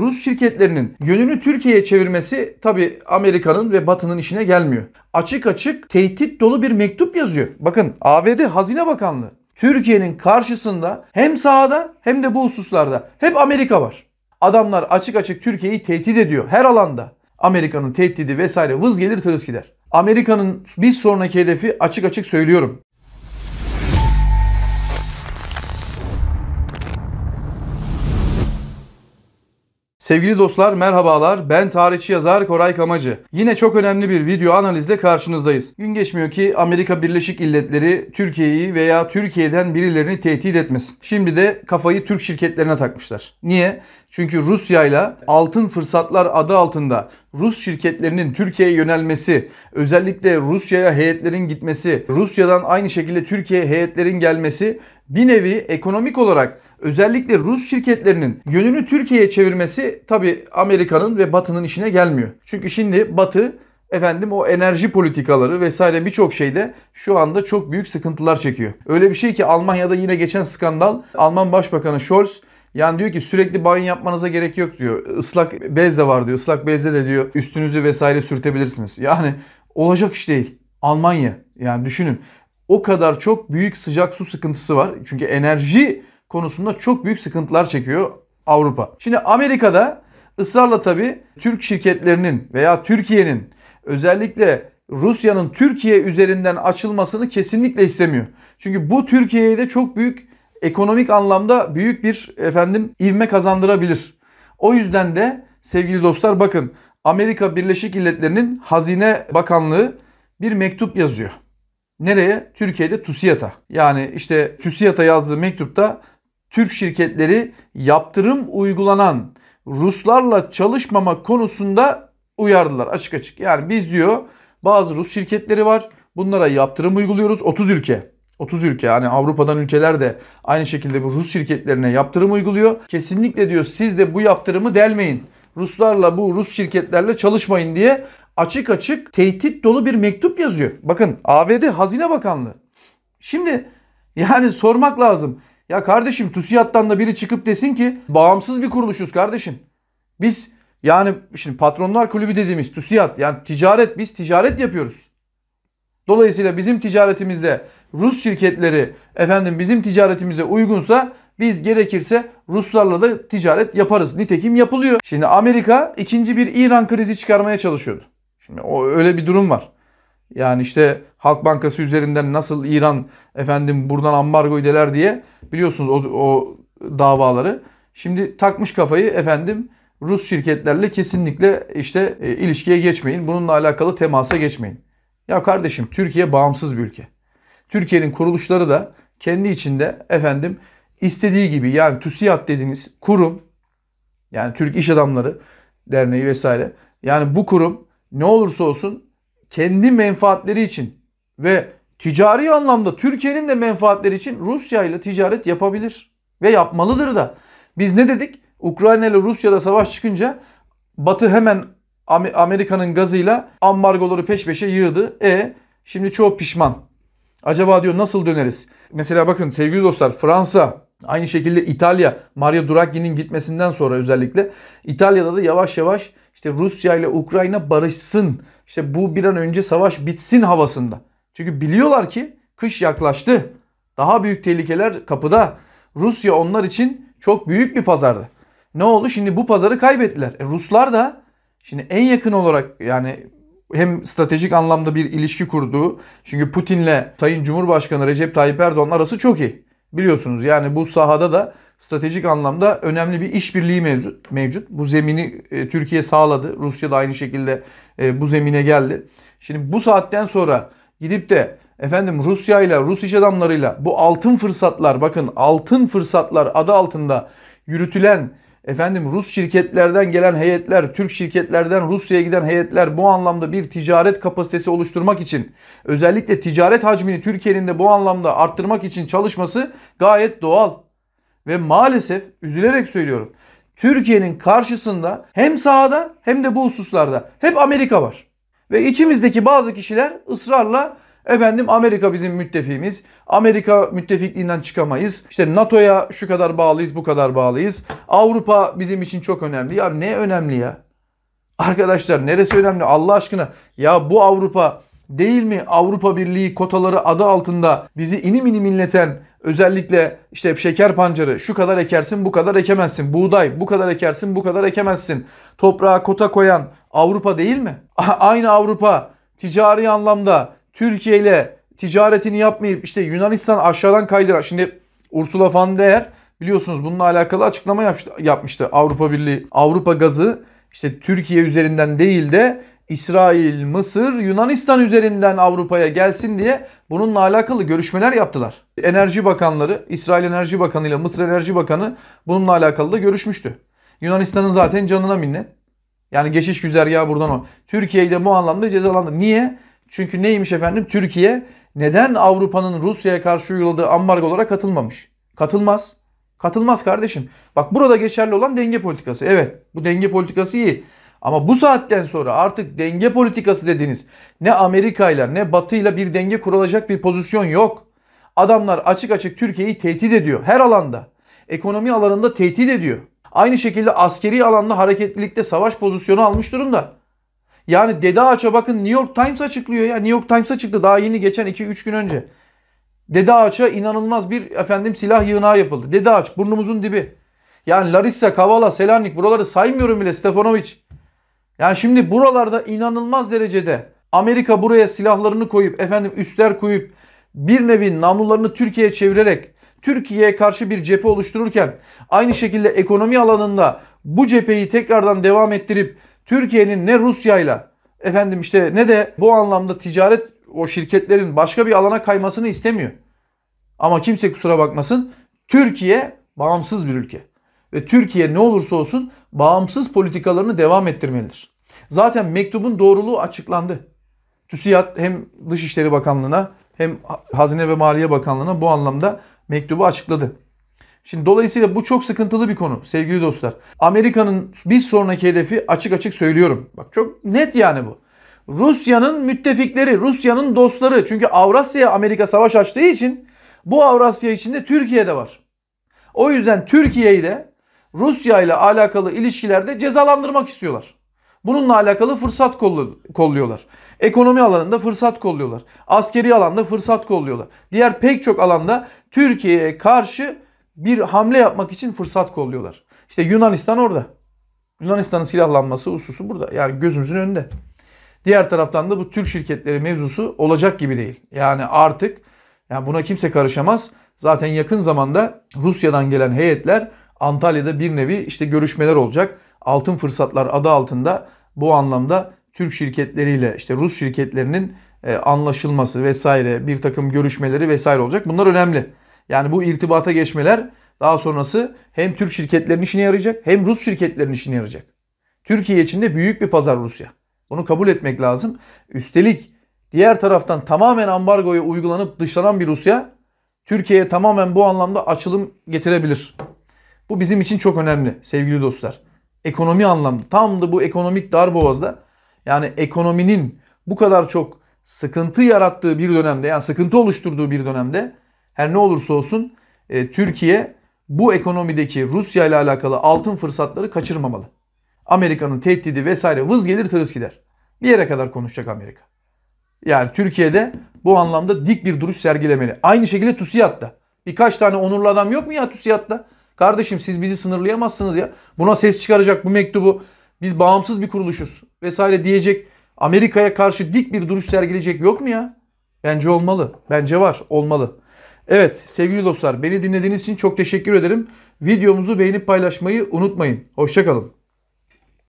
Rus şirketlerinin yönünü Türkiye'ye çevirmesi tabi Amerika'nın ve Batı'nın işine gelmiyor. Açık açık tehdit dolu bir mektup yazıyor. Bakın ABD Hazine Bakanlığı Türkiye'nin karşısında hem sahada hem de bu hususlarda hep Amerika var. Adamlar açık açık Türkiye'yi tehdit ediyor her alanda. Amerika'nın tehdidi vesaire vız gelir tırıs gider. Amerika'nın bir sonraki hedefi açık açık söylüyorum. Sevgili dostlar merhabalar ben tarihçi yazar Koray Kamacı. Yine çok önemli bir video analizde karşınızdayız. Gün geçmiyor ki Amerika Birleşik İlletleri Türkiye'yi veya Türkiye'den birilerini tehdit etmesin. Şimdi de kafayı Türk şirketlerine takmışlar. Niye? Çünkü Rusya ile altın fırsatlar adı altında Rus şirketlerinin Türkiye'ye yönelmesi, özellikle Rusya'ya heyetlerin gitmesi, Rusya'dan aynı şekilde Türkiye'ye heyetlerin gelmesi bir nevi ekonomik olarak özellikle Rus şirketlerinin yönünü Türkiye'ye çevirmesi tabi Amerika'nın ve Batı'nın işine gelmiyor. Çünkü şimdi Batı efendim o enerji politikaları vesaire birçok şeyde şu anda çok büyük sıkıntılar çekiyor. Öyle bir şey ki Almanya'da yine geçen skandal Alman Başbakanı Scholz yani diyor ki sürekli banyo yapmanıza gerek yok diyor. Islak bez de var diyor. Islak bezle de diyor üstünüzü vesaire sürtebilirsiniz. Yani olacak iş değil. Almanya yani düşünün o kadar çok büyük sıcak su sıkıntısı var. Çünkü enerji konusunda çok büyük sıkıntılar çekiyor Avrupa. Şimdi Amerika'da ısrarla tabi Türk şirketlerinin veya Türkiye'nin özellikle Rusya'nın Türkiye üzerinden açılmasını kesinlikle istemiyor. Çünkü bu Türkiye'ye de çok büyük ekonomik anlamda büyük bir efendim ivme kazandırabilir. O yüzden de sevgili dostlar bakın Amerika Birleşik Devletleri'nin Hazine Bakanlığı bir mektup yazıyor. Nereye? Türkiye'de TÜSİAD'a. Yani işte TÜSİAD'a yazdığı mektupta Türk şirketleri yaptırım uygulanan Ruslarla çalışmama konusunda uyardılar açık açık. Yani biz diyor bazı Rus şirketleri var. Bunlara yaptırım uyguluyoruz 30 ülke. 30 ülke yani Avrupa'dan ülkeler de aynı şekilde bu Rus şirketlerine yaptırım uyguluyor. Kesinlikle diyor siz de bu yaptırımı delmeyin. Ruslarla bu Rus şirketlerle çalışmayın diye açık açık tehdit dolu bir mektup yazıyor. Bakın ABD Hazine Bakanlığı. Şimdi yani sormak lazım. Ya kardeşim TÜSİAD'dan da biri çıkıp desin ki bağımsız bir kuruluşuz kardeşim. Biz yani şimdi patronlar kulübü dediğimiz TÜSİAD yani ticaret biz ticaret yapıyoruz. Dolayısıyla bizim ticaretimizde Rus şirketleri efendim bizim ticaretimize uygunsa biz gerekirse Ruslarla da ticaret yaparız. Nitekim yapılıyor. Şimdi Amerika ikinci bir İran krizi çıkarmaya çalışıyordu. Şimdi o öyle bir durum var. Yani işte Halk Bankası üzerinden nasıl İran efendim buradan ambargo ideler diye Biliyorsunuz o, o davaları. Şimdi takmış kafayı efendim Rus şirketlerle kesinlikle işte e, ilişkiye geçmeyin. Bununla alakalı temasa geçmeyin. Ya kardeşim Türkiye bağımsız bir ülke. Türkiye'nin kuruluşları da kendi içinde efendim istediği gibi yani TÜSİAD dediğiniz kurum yani Türk İş Adamları Derneği vesaire yani bu kurum ne olursa olsun kendi menfaatleri için ve ticari anlamda Türkiye'nin de menfaatleri için Rusya ile ticaret yapabilir ve yapmalıdır da. Biz ne dedik? Ukrayna ile Rusya'da savaş çıkınca Batı hemen Amerika'nın gazıyla ambargoları peş peşe yığdı. E şimdi çoğu pişman. Acaba diyor nasıl döneriz? Mesela bakın sevgili dostlar Fransa aynı şekilde İtalya Mario Draghi'nin gitmesinden sonra özellikle İtalya'da da yavaş yavaş işte Rusya ile Ukrayna barışsın. İşte bu bir an önce savaş bitsin havasında. Çünkü biliyorlar ki kış yaklaştı. Daha büyük tehlikeler kapıda. Rusya onlar için çok büyük bir pazardı. Ne oldu? Şimdi bu pazarı kaybettiler. E Ruslar da şimdi en yakın olarak yani hem stratejik anlamda bir ilişki kurduğu çünkü Putin'le Sayın Cumhurbaşkanı Recep Tayyip Erdoğan arası çok iyi. Biliyorsunuz yani bu sahada da stratejik anlamda önemli bir işbirliği mevcut. mevcut. Bu zemini e, Türkiye sağladı. Rusya da aynı şekilde e, bu zemine geldi. Şimdi bu saatten sonra gidip de efendim Rusya ile Rus iş adamlarıyla bu altın fırsatlar bakın altın fırsatlar adı altında yürütülen efendim Rus şirketlerden gelen heyetler, Türk şirketlerden Rusya'ya giden heyetler bu anlamda bir ticaret kapasitesi oluşturmak için özellikle ticaret hacmini Türkiye'nin de bu anlamda arttırmak için çalışması gayet doğal. Ve maalesef üzülerek söylüyorum. Türkiye'nin karşısında hem sahada hem de bu hususlarda hep Amerika var. Ve içimizdeki bazı kişiler ısrarla efendim Amerika bizim müttefimiz. Amerika müttefikliğinden çıkamayız. İşte NATO'ya şu kadar bağlıyız, bu kadar bağlıyız. Avrupa bizim için çok önemli. Ya ne önemli ya? Arkadaşlar neresi önemli Allah aşkına? Ya bu Avrupa değil mi Avrupa Birliği kotaları adı altında bizi inim inim inleten özellikle işte şeker pancarı şu kadar ekersin bu kadar ekemezsin. Buğday bu kadar ekersin bu kadar ekemezsin. Toprağa kota koyan Avrupa değil mi? Aynı Avrupa ticari anlamda Türkiye ile ticaretini yapmayıp işte Yunanistan aşağıdan kaydırar. Şimdi Ursula von der biliyorsunuz bununla alakalı açıklama yapmıştı. Avrupa Birliği Avrupa gazı işte Türkiye üzerinden değil de İsrail, Mısır, Yunanistan üzerinden Avrupa'ya gelsin diye bununla alakalı görüşmeler yaptılar. Enerji bakanları, İsrail Enerji Bakanı ile Mısır Enerji Bakanı bununla alakalı da görüşmüştü. Yunanistan'ın zaten canına minnet. Yani geçiş güzergahı buradan o. Türkiye'yi de bu anlamda cezalandı. Niye? Çünkü neymiş efendim? Türkiye neden Avrupa'nın Rusya'ya karşı uyguladığı olarak katılmamış? Katılmaz. Katılmaz kardeşim. Bak burada geçerli olan denge politikası. Evet bu denge politikası iyi. Ama bu saatten sonra artık denge politikası dediniz. Ne Amerika ile ne Batı ile bir denge kurulacak bir pozisyon yok. Adamlar açık açık Türkiye'yi tehdit ediyor her alanda. Ekonomi alanında tehdit ediyor. Aynı şekilde askeri alanda hareketlilikte savaş pozisyonu almış durumda. Yani Dede Ağaç'a bakın New York Times açıklıyor ya. New York Times açıktı daha yeni geçen 2-3 gün önce. Dede Ağaç'a inanılmaz bir efendim silah yığınağı yapıldı. Dede Ağaç burnumuzun dibi. Yani Larissa, Kavala, Selanik buraları saymıyorum bile Stefanovic. Yani şimdi buralarda inanılmaz derecede Amerika buraya silahlarını koyup efendim üstler koyup bir nevi namlularını Türkiye'ye çevirerek Türkiye'ye karşı bir cephe oluştururken aynı şekilde ekonomi alanında bu cepheyi tekrardan devam ettirip Türkiye'nin ne Rusya'yla efendim işte ne de bu anlamda ticaret o şirketlerin başka bir alana kaymasını istemiyor. Ama kimse kusura bakmasın Türkiye bağımsız bir ülke. Ve Türkiye ne olursa olsun bağımsız politikalarını devam ettirmelidir. Zaten mektubun doğruluğu açıklandı. TÜSİAD hem Dışişleri Bakanlığı'na hem Hazine ve Maliye Bakanlığı'na bu anlamda mektubu açıkladı. Şimdi dolayısıyla bu çok sıkıntılı bir konu sevgili dostlar. Amerika'nın bir sonraki hedefi açık açık söylüyorum. Bak çok net yani bu. Rusya'nın müttefikleri, Rusya'nın dostları. Çünkü Avrasya Amerika savaş açtığı için bu Avrasya içinde Türkiye de var. O yüzden Türkiye ile Rusya ile alakalı ilişkilerde cezalandırmak istiyorlar. Bununla alakalı fırsat kolluyorlar. Ekonomi alanında fırsat kolluyorlar. Askeri alanda fırsat kolluyorlar. Diğer pek çok alanda Türkiye'ye karşı bir hamle yapmak için fırsat kolluyorlar. İşte Yunanistan orada. Yunanistan'ın silahlanması hususu burada. Yani gözümüzün önünde. Diğer taraftan da bu Türk şirketleri mevzusu olacak gibi değil. Yani artık yani buna kimse karışamaz. Zaten yakın zamanda Rusya'dan gelen heyetler Antalya'da bir nevi işte görüşmeler olacak. Altın Fırsatlar adı altında bu anlamda Türk şirketleriyle işte Rus şirketlerinin e, anlaşılması vesaire bir takım görüşmeleri vesaire olacak. Bunlar önemli. Yani bu irtibata geçmeler daha sonrası hem Türk şirketlerinin işine yarayacak hem Rus şirketlerinin işine yarayacak. Türkiye için de büyük bir pazar Rusya. Bunu kabul etmek lazım. Üstelik diğer taraftan tamamen ambargoya uygulanıp dışlanan bir Rusya Türkiye'ye tamamen bu anlamda açılım getirebilir. Bu bizim için çok önemli sevgili dostlar. Ekonomi anlamda tam da bu ekonomik darboğazda yani ekonominin bu kadar çok sıkıntı yarattığı bir dönemde yani sıkıntı oluşturduğu bir dönemde her ne olursa olsun e, Türkiye bu ekonomideki Rusya ile alakalı altın fırsatları kaçırmamalı. Amerika'nın tehdidi vesaire vız gelir tırıs gider. Bir yere kadar konuşacak Amerika. Yani Türkiye'de bu anlamda dik bir duruş sergilemeli. Aynı şekilde TÜSİAD'da. Birkaç tane onurlu adam yok mu ya TÜSİAD'da? Kardeşim siz bizi sınırlayamazsınız ya. Buna ses çıkaracak bu mektubu biz bağımsız bir kuruluşuz vesaire diyecek Amerika'ya karşı dik bir duruş sergileyecek yok mu ya? Bence olmalı. Bence var. Olmalı. Evet sevgili dostlar beni dinlediğiniz için çok teşekkür ederim. Videomuzu beğenip paylaşmayı unutmayın. Hoşçakalın.